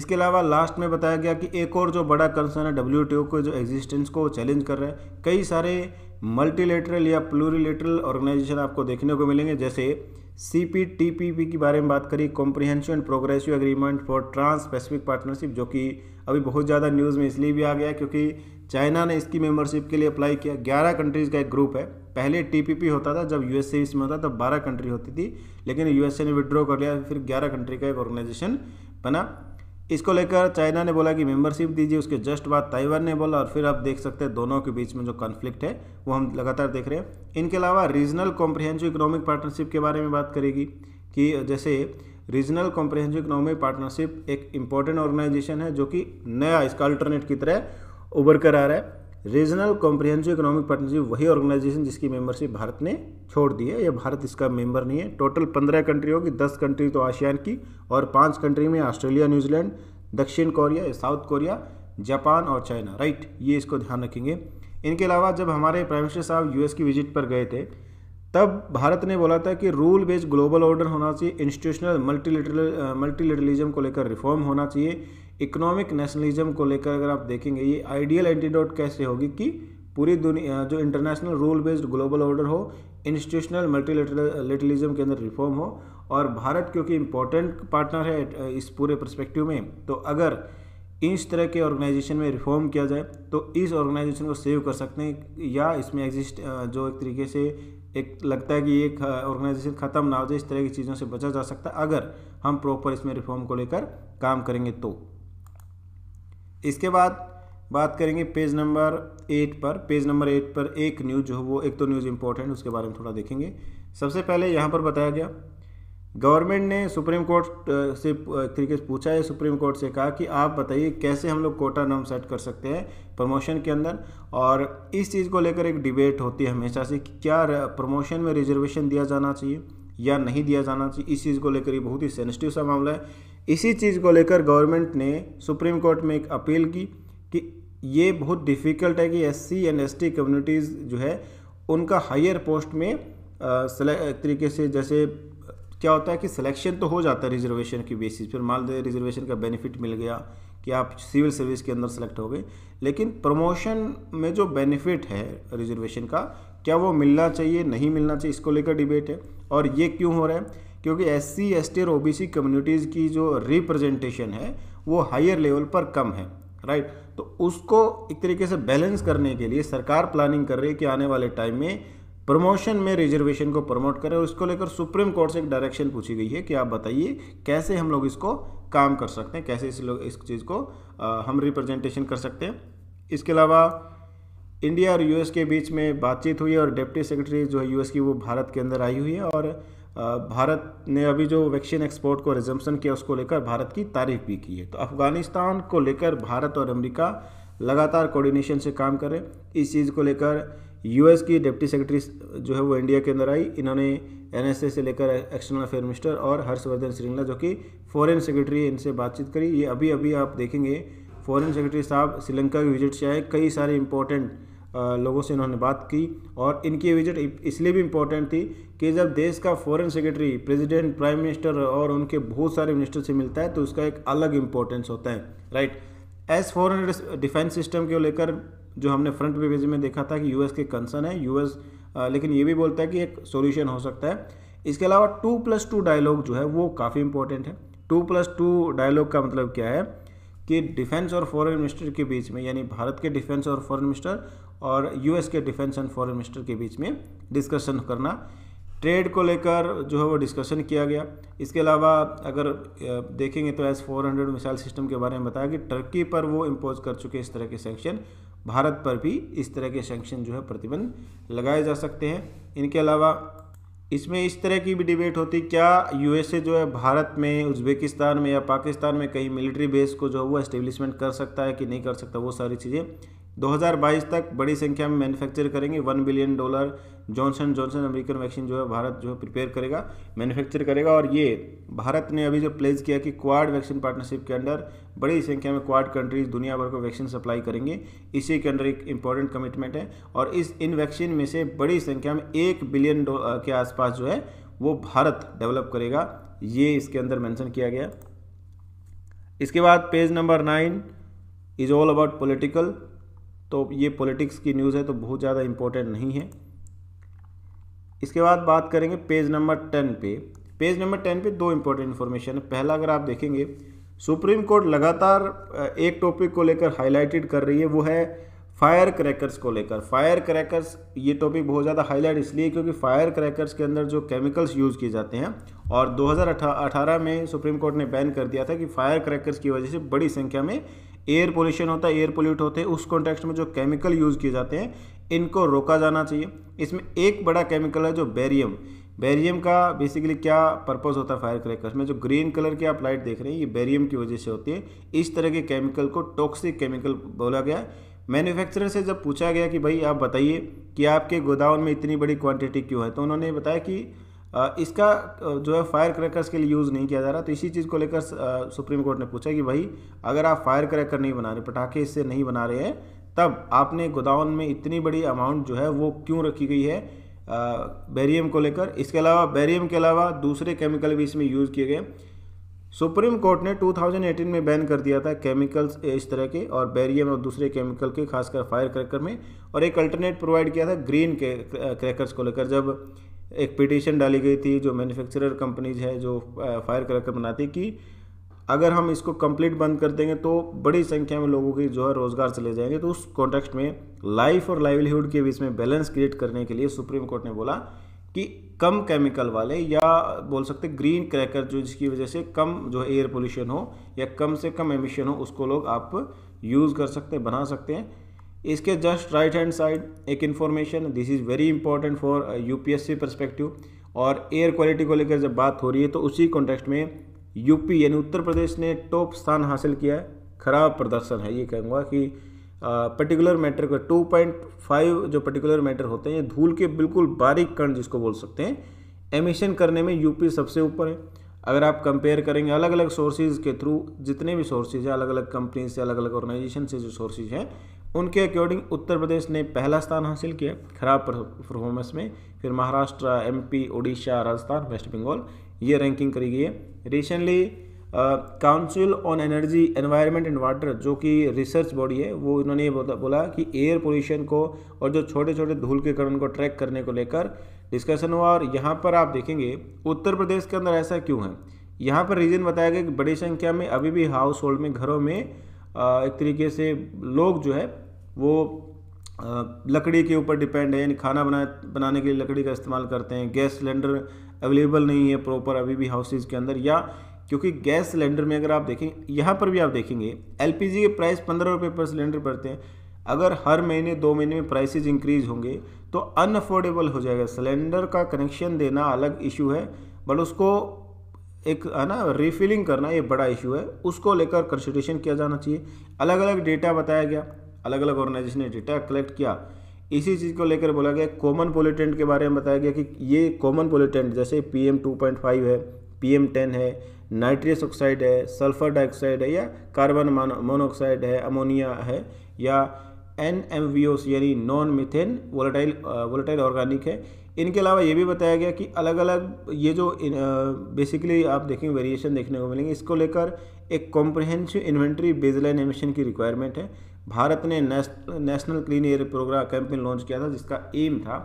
इसके अलावा लास्ट में बताया गया कि एक और जो बड़ा कंसर्न है डब्ल्यू को जो एग्जिस्टेंस को चैलेंज कर रहे हैं कई सारे मल्टीलेटरल या प्लूरीलेटरल ऑर्गेनाइजेशन आपको देखने को मिलेंगे जैसे C P T P P के बारे में बात करी comprehensive and progressive agreement for trans pacific partnership जो कि अभी बहुत ज़्यादा न्यूज़ में इसलिए भी आ गया क्योंकि चाइना ने इसकी मेंबरशिप के लिए अप्लाई किया ग्यारह कंट्रीज़ का एक ग्रुप है पहले टीपीपी होता था जब यूएसए इसमें होता तब बारह कंट्री होती थी लेकिन यूएसए ने विड्रॉ कर लिया फिर ग्यारह कंट्री का एक ऑर्गेनाइजेशन बना इसको लेकर चाइना ने बोला कि मेंबरशिप दीजिए उसके जस्ट बाद ताइवान ने बोला और फिर आप देख सकते हैं दोनों के बीच में जो कन्फ्लिक्ट है वो हम लगातार देख रहे हैं इनके अलावा रीजनल कॉम्प्रहेंसिव इकोनॉमिक पार्टनरशिप के बारे में बात करेगी कि जैसे रीजनल कॉम्प्रहेंसिव इकोनॉमिक पार्टनरशिप एक इम्पॉर्टेंट ऑर्गेनाइजेशन है जो कि नया इसका अल्टरनेट की तरह उभर कर आ रहा है रीजनल कॉम्प्रिहेंसिव इकोनॉमिक पार्टनरशिप वही ऑर्गेनाइजेशन जिसकी मेंबरशिप भारत ने छोड़ दी है या भारत इसका मेंबर नहीं है टोटल पंद्रह कंट्री होगी दस कंट्री तो आसियान की और पांच कंट्री में ऑस्ट्रेलिया न्यूजीलैंड दक्षिण कोरिया साउथ कोरिया जापान और चाइना राइट ये इसको ध्यान रखेंगे इनके अलावा जब हमारे प्राइम मिनिस्टर साहब यूएस की विजिट पर गए थे तब भारत ने बोला था कि रूल बेस्ड ग्लोबल ऑर्डर होना चाहिए इंस्टीट्यूशनल मल्टी मल्टीलिटरलिज्म को लेकर रिफॉर्म होना चाहिए इकोनॉमिक नेशनलिज्म को लेकर अगर आप देखेंगे ये आइडियल एंटीडोट कैसे होगी कि पूरी दुनिया जो international rule based global order हो इंस्टीट्यूशनल मल्टीलेटरलिज्म के अंदर रिफॉर्म हो और भारत क्योंकि इंपॉर्टेंट पार्टनर है इस पूरे परस्पेक्टिव में तो अगर इस तरह के ऑर्गेनाइजेशन में रिफॉर्म किया जाए तो इस ऑर्गेनाइजेशन को सेव कर सकते हैं या इसमें एग्जिस्ट जो एक तरीके से एक लगता है कि ये ऑर्गेनाइजेशन ख़त्म ना हो जाए इस तरह की चीज़ों से बचा जा सकता है अगर हम प्रॉपर इसमें रिफॉर्म को लेकर काम करेंगे तो इसके बाद बात करेंगे पेज नंबर एट पर पेज नंबर एट पर एक न्यूज़ जो वो एक तो न्यूज़ इंपॉर्टेंट उसके बारे में थोड़ा देखेंगे सबसे पहले यहाँ पर बताया गया गवर्नमेंट ने सुप्रीम कोर्ट से एक तरीके से पूछा है सुप्रीम कोर्ट से कहा कि आप बताइए कैसे हम लोग कोटा नॉर्म सेट कर सकते हैं प्रमोशन के अंदर और इस चीज़ को लेकर एक डिबेट होती है हमेशा से कि क्या प्रमोशन में रिजर्वेशन दिया जाना चाहिए या नहीं दिया जाना चाहिए इस चीज़ को लेकर ये बहुत ही सेंसिटिव सा मामला है इसी चीज़ को लेकर गवर्नमेंट ने सुप्रीम कोर्ट में एक अपील की कि ये बहुत डिफ़िकल्ट है कि S C and S T communities जो है उनका हायर पोस्ट में तरीके से जैसे क्या होता है कि सिलेक्शन तो हो जाता है रिजर्वेशन की बेसिस पर मान लीजिए रिजर्वेशन का बेनिफिट मिल गया कि आप सिविल सर्विस के अंदर सेलेक्ट हो गए लेकिन प्रमोशन में जो बेनिफिट है रिजर्वेशन का क्या वो मिलना चाहिए नहीं मिलना चाहिए इसको लेकर डिबेट है और ये क्यों हो रहा है क्योंकि एस सी एस टी और ओ कम्युनिटीज़ की जो रिप्रेजेंटेशन है वो हायर लेवल पर कम है राइट तो उसको एक तरीके से बैलेंस करने के लिए सरकार प्लानिंग कर रही है कि आने वाले टाइम में प्रमोशन में रिजर्वेशन को प्रमोट करें और इसको लेकर सुप्रीम कोर्ट से एक डायरेक्शन पूछी गई है कि आप बताइए कैसे हम लोग इसको काम कर सकते हैं कैसे इस लोग इस चीज़ को आ, हम रिप्रेजेंटेशन कर सकते हैं इसके अलावा इंडिया और यूएस के बीच में बातचीत हुई है और डिप्टी सेक्रेटरी जो है यूएस की वो भारत के अंदर आई हुई है और भारत ने अभी जो वैक्सीन एक्सपोर्ट को रिजम्पन किया उसको लेकर भारत की तारीफ भी की है तो अफगानिस्तान को लेकर भारत और अमेरिका लगातार कोऑर्डिनेशन से काम करें इस चीज़ को लेकर यूएस की डिप्टी सेक्रेटरी जो है वो इंडिया के अंदर आई इन्होंने एनएसए से लेकर एक्सटर्नल अफेयर मिनिस्टर और हर्षवर्धन श्रृंगला जो कि फॉरेन सेक्रेटरी इनसे बातचीत करी ये अभी अभी आप देखेंगे फॉरेन सेक्रेटरी साहब श्रीलंका के विजिट से आए कई सारे इंपॉर्टेंट लोगों से इन्होंने बात की और इनकी विजिट इसलिए भी इम्पोर्टेंट थी कि जब देश का foreign secretary president prime minister और उनके बहुत सारे मिनिस्टर से मिलता है तो उसका एक अलग इम्पोर्टेंस होता है right S foreign defence system को लेकर जो हमने फ्रंट पेज में देखा था कि यूएस के कंसर्न है यूएस लेकिन ये भी बोलता है कि एक सोल्यूशन हो सकता है इसके अलावा टू प्लस टू डायलॉग जो है वो काफ़ी इंपॉर्टेंट है टू प्लस टू डायलॉग का मतलब क्या है कि डिफेंस और फॉरेन मिनिस्टर के बीच में यानी भारत के डिफेंस और फॉरेन मिनिस्टर और यूएस के डिफेंस एंड फॉरेन मिनिस्टर के बीच में डिस्कशन करना ट्रेड को लेकर जो है वो डिस्कशन किया गया इसके अलावा अगर देखेंगे तो S four hundred missile system के बारे में बताया कि टर्की पर वो इम्पोज कर चुके इस तरह के सेंक्शन भारत पर भी इस तरह के सेंक्शन जो है प्रतिबंध लगाए जा सकते हैं इनके अलावा इसमें इस तरह की भी डिबेट होती क्या यूएसए जो है भारत में उज्बेकिस्तान में या पाकिस्तान में कहीं मिलिट्री बेस को जो है वो एस्टेब्लिशमेंट कर सकता है कि नहीं कर सकता वो सारी चीज़ें 2022 तक बड़ी संख्या में मैन्युफैक्चर करेंगे one billion dollar Johnson Johnson American vaccine जो है भारत जो है प्रिपेयर करेगा मैन्युफैक्चर करेगा और ये भारत ने अभी जो प्लेज किया कि क्वाड वैक्सीन पार्टनरशिप के अंडर बड़ी संख्या में क्वाड कंट्रीज दुनिया भर को वैक्सीन सप्लाई करेंगे इसी के अंडर एक इंपॉर्टेंट कमिटमेंट है और इस इन वैक्सीन में से बड़ी संख्या में एक बिलियन के आसपास जो है वो भारत डेवलप करेगा ये इसके अंदर मैंशन किया गया इसके बाद page number nine is all about political तो ये पॉलिटिक्स की न्यूज़ है तो बहुत ज़्यादा इम्पोर्टेंट नहीं है इसके बाद बात करेंगे पेज नंबर टेन पे पेज नंबर टेन पे दो इम्पोर्टेंट इन्फॉर्मेशन है पहला अगर आप देखेंगे सुप्रीम कोर्ट लगातार एक टॉपिक को लेकर हाईलाइटेड कर रही है वो है फायर क्रैकर्स को लेकर फायर क्रैकर्स ये टॉपिक बहुत ज़्यादा हाईलाइट इसलिए क्योंकि फायर क्रैकर्स के अंदर जो केमिकल्स यूज़ किए जाते हैं और 2018 में सुप्रीम कोर्ट ने बैन कर दिया था कि फायर क्रैकर्स की वजह से बड़ी संख्या में एयर पोल्यूशन होता है एयर पोल्यूट होते हैं उस कॉन्टेक्स्ट में जो केमिकल यूज़ किए जाते हैं इनको रोका जाना चाहिए इसमें एक बड़ा केमिकल है जो बेरियम बेरियम का बेसिकली क्या पर्पज़ होता है फायर क्रैकर्स में जो ग्रीन कलर की आप लाइट देख रहे हैं ये बेरियम की वजह से होती है इस तरह के केमिकल को टॉक्सिक केमिकल बोला गया मैन्युफैक्चरर से जब पूछा गया कि भाई आप बताइए कि आपके गोदाम में इतनी बड़ी क्वांटिटी क्यों है तो उन्होंने बताया कि इसका जो है फायर क्रैकर्स के लिए यूज़ नहीं किया जा रहा तो इसी चीज़ को लेकर सुप्रीम कोर्ट ने पूछा कि भाई अगर आप फायर क्रैकर नहीं बना रहे पटाखे इससे नहीं बना रहे हैं तब आपने गोदाउन में इतनी बड़ी अमाउंट जो है वो क्यों रखी गई है बेरियम को लेकर इसके अलावा बेरियम के अलावा दूसरे केमिकल भी इसमें यूज़ किए गए सुप्रीम कोर्ट ने 2018 में बैन कर दिया था केमिकल्स इस तरह के और बैरियम और दूसरे केमिकल के खासकर फायर क्रैकर में और एक अल्टरनेट प्रोवाइड किया था ग्रीन के क्रैकर्स को लेकर जब एक पिटिशन डाली गई थी जो मैन्युफैक्चरर कंपनीज है जो फायर क्रैकर बनाती कि अगर हम इसको कंप्लीट बंद कर देंगे तो बड़ी संख्या में लोगों की जो है रोज़गार चले जाएंगे तो उस कॉन्टेक्स्ट में लाइफ और लाइवलीहुड के बीच में बैलेंस क्रिएट करने के लिए सुप्रीम कोर्ट ने बोला कि कम केमिकल वाले या बोल सकते ग्रीन क्रैकर जो जिसकी वजह से कम जो एयर पोल्यूशन हो या कम से कम एमिशन हो उसको लोग आप यूज़ कर सकते हैं बना सकते हैं इसके जस्ट राइट हैंड साइड एक information this is very important for UPSC perspective और एयर क्वालिटी को लेकर जब बात हो रही है तो उसी कॉन्टेक्स्ट में यूपी यानी उत्तर प्रदेश ने टॉप स्थान हासिल किया है खराब प्रदर्शन है ये कहूँगा कि पर्टिकुलर मैटर को 2.5 जो पर्टिकुलर मैटर होते हैं धूल के बिल्कुल बारीक कण जिसको बोल सकते हैं एमिशन करने में यूपी सबसे ऊपर है अगर आप कंपेयर करेंगे अलग अलग सोर्सेज के थ्रू जितने भी सोर्सेज हैं अलग अलग कंपनी से अलग अलग ऑर्गेनाइजेशन से जो सोर्सेज हैं उनके अकॉर्डिंग उत्तर प्रदेश ने पहला स्थान हासिल किया खराब परफॉर्मेंस में फिर महाराष्ट्र एमपी ओडिशा राजस्थान वेस्ट बंगाल ये रैंकिंग करी गई है recently council on energy environment and water जो कि रिसर्च बॉडी है वो इन्होंने ये बोला कि एयर पोल्यूशन को और जो छोटे छोटे धूल के कारण को ट्रैक करने को लेकर डिस्कशन हुआ और यहाँ पर आप देखेंगे उत्तर प्रदेश के अंदर ऐसा क्यों है यहाँ पर रीज़न बताया गया कि बड़ी संख्या में अभी भी हाउस होल्ड में घरों में एक तरीके से लोग जो है वो लकड़ी के ऊपर डिपेंड है यानी खाना बना बनाने के लिए लकड़ी का इस्तेमाल करते हैं गैस सिलेंडर अवेलेबल नहीं है प्रॉपर अभी भी हाउसेज के अंदर या क्योंकि गैस सिलेंडर में अगर आप देखें यहाँ पर भी आप देखेंगे एलपीजी के प्राइस पंद्रह रुपये पर सिलेंडर पड़ते हैं अगर हर महीने दो महीने में प्राइसेज इंक्रीज होंगे तो अनअफोर्डेबल हो जाएगा सिलेंडर का कनेक्शन देना अलग इशू है बट उसको एक है ना रिफिलिंग करना ये बड़ा इशू है उसको लेकर कंसिडरेशन किया जाना चाहिए अलग अलग डेटा बताया गया अलग अलग ऑर्गेनाइजेशन ने डेटा कलेक्ट किया इसी चीज़ को लेकर बोला गया कॉमन पोलिटेंट के बारे में बताया गया कि ये कॉमन पोलिटेंट जैसे P M two point five है पी एम टेन है नाइट्रियस ऑक्साइड है सल्फर डाइऑक्साइड है या कार्बन मोनोऑक्साइड है अमोनिया है या एन एम वी ओस यानी non methane volatile volatile organic है इनके अलावा ये भी बताया गया कि अलग अलग ये जो बेसिकली आप देखेंगे वेरिएशन देखने को मिलेंगे इसको लेकर एक कॉम्प्रहेंसिव इन्वेंट्री बेजलाइन एमिशन की रिक्वायरमेंट है भारत ने national clean air programme campaign launch किया था जिसका एम था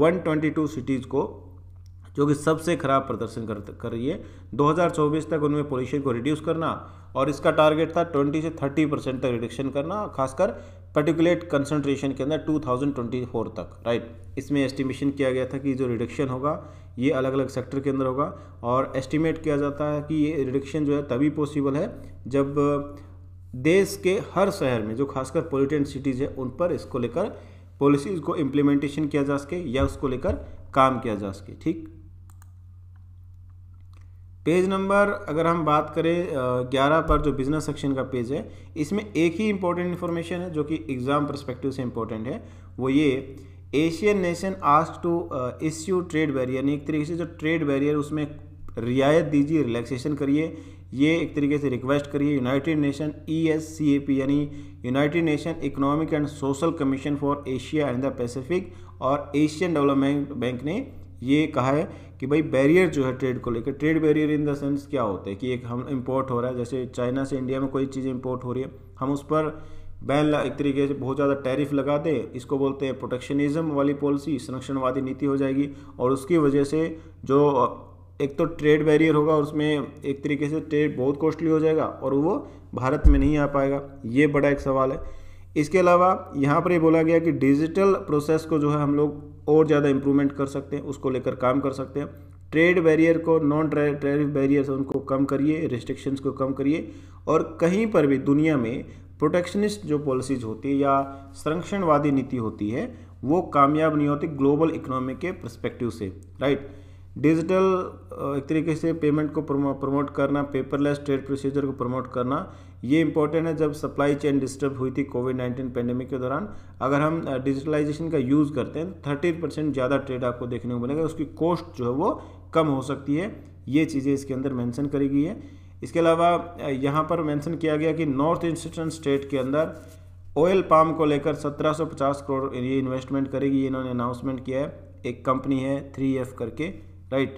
122 सिटीज़ को जो कि सबसे खराब प्रदर्शन कर कर रही है 2024 तक उनमें पोल्यूशन को रिड्यूस करना और इसका टारगेट था 20 से 30 परसेंट तक रिडक्शन करना खासकर पर्टिकुलेट कंसनट्रेशन के अंदर 2024 तक राइट इसमें एस्टिमेशन किया गया था कि जो रिडक्शन होगा ये अलग अलग सेक्टर के अंदर होगा और एस्टिमेट किया जाता है कि ये रिडक्शन जो है तभी पॉसिबल है जब देश के हर शहर में जो खासकर पोल्यूटेंट सिटीज़ है उन पर इसको लेकर पॉलिसीज़ को इम्प्लीमेंटेशन किया जा सके या उसको लेकर काम किया जा सके ठीक पेज नंबर अगर हम बात करें ग्यारह पर जो बिजनेस सेक्शन का पेज है इसमें एक ही इंपॉर्टेंट इन्फॉर्मेशन है जो कि एग्ज़ाम परस्पेक्टिव से इम्पोर्टेंट है वो ये Asian nation ask to issue trade barrier यानी एक तरीके से जो ट्रेड बैरियर उसमें रियायत दीजिए रिलैक्सेशन करिए ये एक तरीके से रिक्वेस्ट करिए United Nation E S C A P यानी United Nation economic and social commission for Asia and the Pacific और एशियन डेवलपमेंट बैंक ने ये कहा है कि भाई बैरियर जो है ट्रेड को लेकर trade barrier in the sense क्या होता है कि एक हम इम्पोर्ट हो रहा है जैसे चाइना से इंडिया में कोई चीज़ इम्पोर्ट हो रही है हम उस पर बैन एक तरीके से बहुत ज़्यादा टैरिफ लगा दें इसको बोलते हैं प्रोटेक्शनिज्म वाली पॉलिसी संरक्षणवादी नीति हो जाएगी और उसकी वजह से जो एक तो ट्रेड बैरियर होगा और उसमें एक तरीके से ट्रेड बहुत कॉस्टली हो जाएगा और वो भारत में नहीं आ पाएगा ये बड़ा एक सवाल है इसके अलावा यहाँ पर ये बोला गया कि डिजिटल प्रोसेस को जो है हम लोग और ज़्यादा इम्प्रूवमेंट कर सकते हैं उसको लेकर काम कर सकते हैं ट्रेड बैरियर को नॉन ट्रेड बैरियर उनको कम करिए रिस्ट्रिक्शंस को कम करिए और कहीं पर भी दुनिया में प्रोटेक्शनिस्ट जो पॉलिसीज होती है या संरक्षणवादी नीति होती है वो कामयाब नहीं होती ग्लोबल इकोनॉमी के प्रस्पेक्टिव से राइट डिजिटल एक तरीके से पेमेंट को प्रमोट करना पेपरलेस ट्रेड प्रोसीजर को प्रमोट करना ये इंपॉर्टेंट है जब सप्लाई चेन डिस्टर्ब हुई थी कोविड नाइन्टीन पेंडेमिक के दौरान अगर हम डिजिटलाइजेशन का यूज़ करते हैं तो थर्टी परसेंट ज़्यादा ट्रेड आपको देखने को मिलेगा उसकी कॉस्ट जो है वो कम हो सकती है ये चीज़ें इसके अंदर मैंसन करी गई है इसके अलावा यहाँ पर मैंसन किया गया कि नॉर्थ ईस्टर्न स्टेट के अंदर ऑयल पाम को लेकर 1750 करोड़ ये इन्वेस्टमेंट करेगी इन्होंने अनाउंसमेंट किया है एक कंपनी है थ्री एफ करके राइट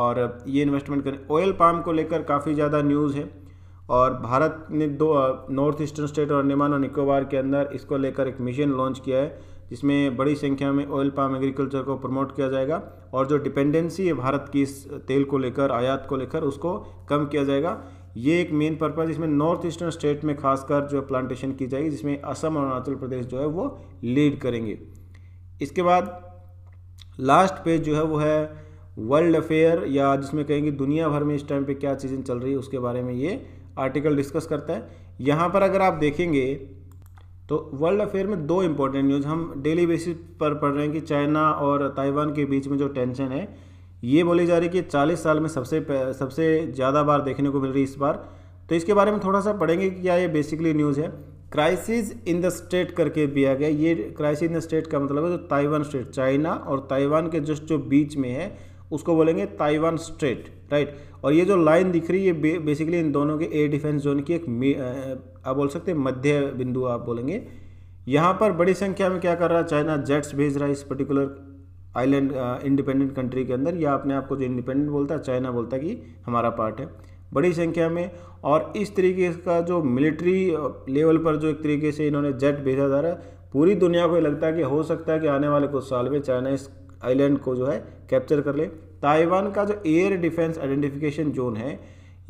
और ये इन्वेस्टमेंट करें ऑयल पाम को लेकर काफ़ी ज़्यादा न्यूज़ है और भारत ने दो नॉर्थ ईस्टर्न स्टेट और अंडमान और निकोबार के अंदर इसको लेकर एक मिशन लॉन्च किया है जिसमें बड़ी संख्या में ऑयल पाम एग्रीकल्चर को प्रमोट किया जाएगा और जो डिपेंडेंसी है भारत की इस तेल को लेकर आयात को लेकर उसको कम किया जाएगा ये एक मेन पर्पज़ इसमें नॉर्थ ईस्टर्न स्टेट में खासकर जो प्लांटेशन की जाएगी जिसमें असम और अरुणाचल प्रदेश जो है वो लीड करेंगे इसके बाद लास्ट पेज जो है वो है वर्ल्ड अफेयर या जिसमें कहेंगे दुनिया भर में इस टाइम पे क्या चीज़ें चल रही है उसके बारे में ये आर्टिकल डिस्कस करता है यहाँ पर अगर आप देखेंगे तो वर्ल्ड अफेयर में दो इम्पोर्टेंट न्यूज़ हम डेली बेसिस पर पढ़ रहे हैं कि चाइना और ताइवान के बीच में जो टेंशन है ये बोली जा रही है कि चालीस साल में सबसे सबसे ज़्यादा बार देखने को मिल रही है इस बार तो इसके बारे में थोड़ा सा पढ़ेंगे कि क्या ये बेसिकली न्यूज़ है क्राइसिस इन द स्टेट करके दिया गया ये क्राइसिस इन द स्टेट का मतलब है जो ताइवान स्टेट चाइना और ताइवान के जस्ट जो बीच में है उसको बोलेंगे ताइवान स्टेट राइट और ये जो लाइन दिख रही है बे, बेसिकली इन दोनों के एयर डिफेंस जोन की एक आप बोल सकते हैं मध्य बिंदु आप बोलेंगे यहाँ पर बड़ी संख्या में क्या कर रहा है चाइना जेट्स भेज रहा है इस पर्टिकुलर आइलैंड इंडिपेंडेंट कंट्री के अंदर या अपने आप को जो इंडिपेंडेंट बोलता है चाइना बोलता है कि हमारा पार्ट है बड़ी संख्या में और इस तरीके का जो मिलिट्री लेवल पर जो एक तरीके से इन्होंने जेट भेजा जा रहा है पूरी दुनिया को ये लगता है कि हो सकता है कि आने वाले कुछ साल में चाइना इस आइलैंड को जो है कैप्चर कर ले ताइवान का जो एयर डिफेंस आइडेंटिफिकेशन जोन है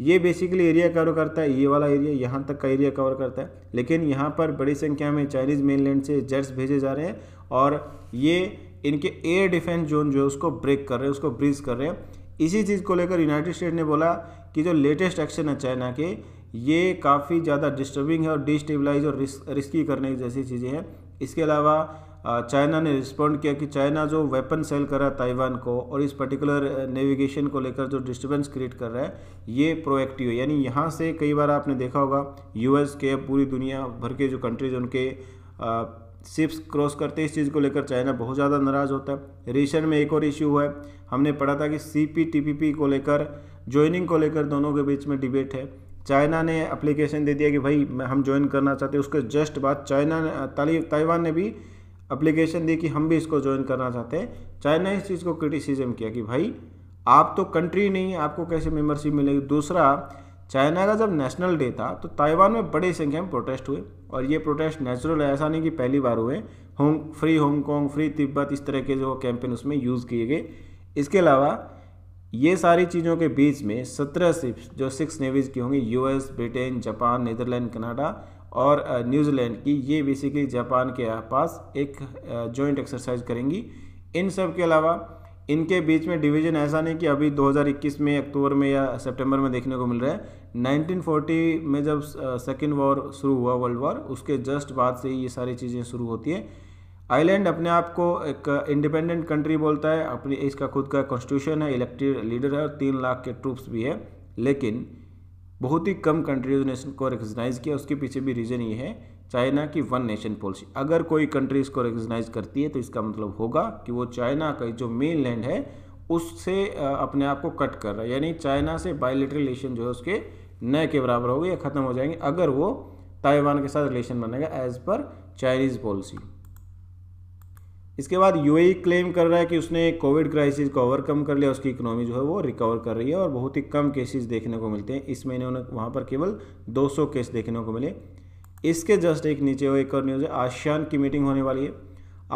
ये बेसिकली एरिया कवर करता है ये वाला एरिया यहाँ तक का एरिया कवर करता है लेकिन यहाँ पर बड़ी संख्या में चाइनीज़ मेनलैंड से जेट्स भेजे जा रहे हैं और ये इनके एयर डिफेंस जोन जो है उसको ब्रेक कर रहे हैं उसको ब्रीज कर रहे हैं इसी चीज़ को लेकर यूनाइटेड स्टेट ने बोला कि जो लेटेस्ट एक्शन है चाइना के ये काफ़ी ज़्यादा डिस्टर्बिंग है और डिस्टेबलाइज और रिस्क रिस्की करने की जैसी चीज़ें हैं इसके अलावा चाइना ने रिस्पॉन्ड किया कि चाइना जो वेपन सेल कर रहा है ताइवान को और इस पर्टिकुलर नेविगेशन को लेकर जो डिस्टर्बेंस क्रिएट कर रहा है ये प्रोएक्टिव है यानी यहाँ से कई बार आपने देखा होगा यूएस के पूरी दुनिया भर के जो कंट्रीज उनके सिप्स क्रॉस करते इस चीज़ को लेकर चाइना बहुत ज़्यादा नाराज़ होता है रिलेशन में एक और इश्यू हुआ है हमने पढ़ा था कि सी को लेकर ज्वाइनिंग को लेकर दोनों के बीच में डिबेट है चाइना ने अप्लीकेशन दे दिया कि भाई हम ज्वाइन करना चाहते हैं उसके जस्ट बाद चाइना ने ताइवान ने भी अप्लीकेशन दी कि हम भी इसको ज्वाइन करना चाहते हैं चाइना इस चीज़ को क्रिटिसिज्म किया कि भाई आप तो कंट्री नहीं है आपको कैसे मेम्बरशिप मिलेगी दूसरा चाइना का जब नेशनल डे था तो ताइवान में बड़ी संख्या में प्रोटेस्ट हुए और ये प्रोटेस्ट नेचुरल है ऐसा नहीं कि पहली बार हुए Hong free Hong Kong free Tibet इस तरह के जो कैंपेन उसमें यूज़ किए गए इसके अलावा ये सारी चीज़ों के बीच में सत्रह सिप्स जो सिक्स नेवीज़ की होंगी US Britain Japan Netherlands Canada और न्यूजीलैंड की ये बेसिकली जापान के पास एक जॉइंट एक्सरसाइज करेंगी इन सब के अलावा इनके बीच में डिवीजन ऐसा नहीं कि अभी 2021 में अक्टूबर में या सितंबर में देखने को मिल रहा है 1940 में जब सेकेंड वॉर शुरू हुआ वर्ल्ड वॉर उसके जस्ट बाद से ही ये सारी चीज़ें शुरू होती हैं आइलैंड अपने आप को एक इंडिपेंडेंट कंट्री बोलता है अपनी इसका खुद का कॉन्स्टिट्यूशन है इलेक्टेड लीडर है और तीन लाख के ट्रूप्स भी है लेकिन बहुत ही कम कंट्रीज ने इसको रिकग्नाइज़ किया उसके पीछे भी रीज़न ये है चाइना की वन नेशन पॉलिसी अगर कोई कंट्री इसको रिकग्नाइज़ करती है तो इसका मतलब होगा कि वो चाइना का जो मेन लैंड है उससे अपने आप को कट कर रहा है यानी चाइना से बायोलिटरल रिलेशन जो है उसके नए के बराबर हो गए या ख़त्म हो जाएंगे अगर वो ताइवान के साथ रिलेशन बनेगा एज़ पर चाइनीज़ पॉलिसी इसके बाद यूएई क्लेम e कर रहा है कि उसने कोविड क्राइसिस को ओवरकम कर लिया उसकी इकोनॉमी जो है वो रिकवर कर रही है और बहुत ही कम केसेस देखने को मिलते हैं इस महीने उन्हें वहाँ पर केवल 200 केस देखने को मिले इसके जस्ट एक नीचे हुए एक और न्यूज़ है आशियान की मीटिंग होने वाली है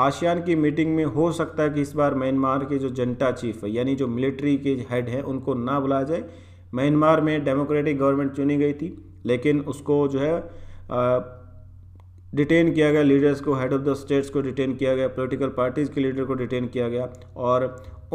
आशियान की मीटिंग में हो सकता है कि इस बार म्यांमार के जो जनता चीफ है यानी जो मिलिट्री के हेड हैं उनको ना बुलाया जाए म्यांमार में डेमोक्रेटिक गवर्नमेंट चुनी गई थी लेकिन उसको जो है डिटेन किया गया लीडर्स को हेड ऑफ द स्टेट्स को डिटेन किया गया पॉलिटिकल पार्टीज़ के लीडर को डिटेन किया गया और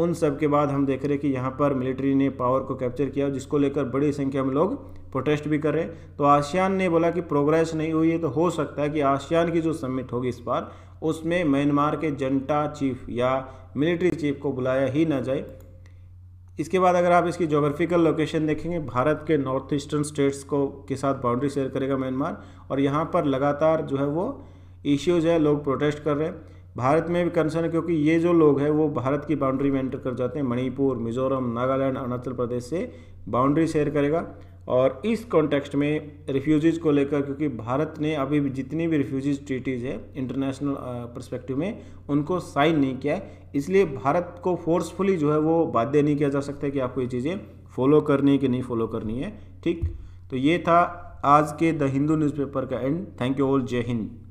उन सब के बाद हम देख रहे हैं कि यहाँ पर मिलिट्री ने पावर को कैप्चर किया जिसको लेकर बड़ी संख्या में लोग प्रोटेस्ट भी कर रहे हैं तो आसियान ने बोला कि प्रोग्रेस नहीं हुई है तो हो सकता है कि आसियान की जो समिट होगी इस बार उसमें म्यांमार के जनता चीफ या मिलिट्री चीफ को बुलाया ही ना जाए इसके बाद अगर आप इसकी जोग्राफिकल लोकेशन देखेंगे भारत के नॉर्थ ईस्टर्न स्टेट्स को के साथ बाउंड्री शेयर करेगा म्यांमार और यहाँ पर लगातार जो है वो इश्यूज है लोग प्रोटेस्ट कर रहे हैं भारत में भी कंसर्न है क्योंकि ये जो लोग हैं वो भारत की बाउंड्री में एंटर कर जाते हैं मणिपुर मिजोरम नागालैंड अरुणाचल प्रदेश से बाउंड्री शेयर करेगा और इस कॉन्टेक्स्ट में रिफ्यूजीज़ को लेकर क्योंकि भारत ने अभी भी जितनी भी रिफ्यूजीज़ ट्रीटीज़ है इंटरनेशनल परस्पेक्टिव में उनको साइन नहीं किया है इसलिए भारत को फोर्सफुली जो है वो बाध्य नहीं किया जा सकता कि आपको ये चीज़ें फॉलो करनी है कि नहीं फॉलो करनी है ठीक तो ये था आज के द हिंदू न्यूज़पेपर का एंड थैंक यू ऑल जय हिंद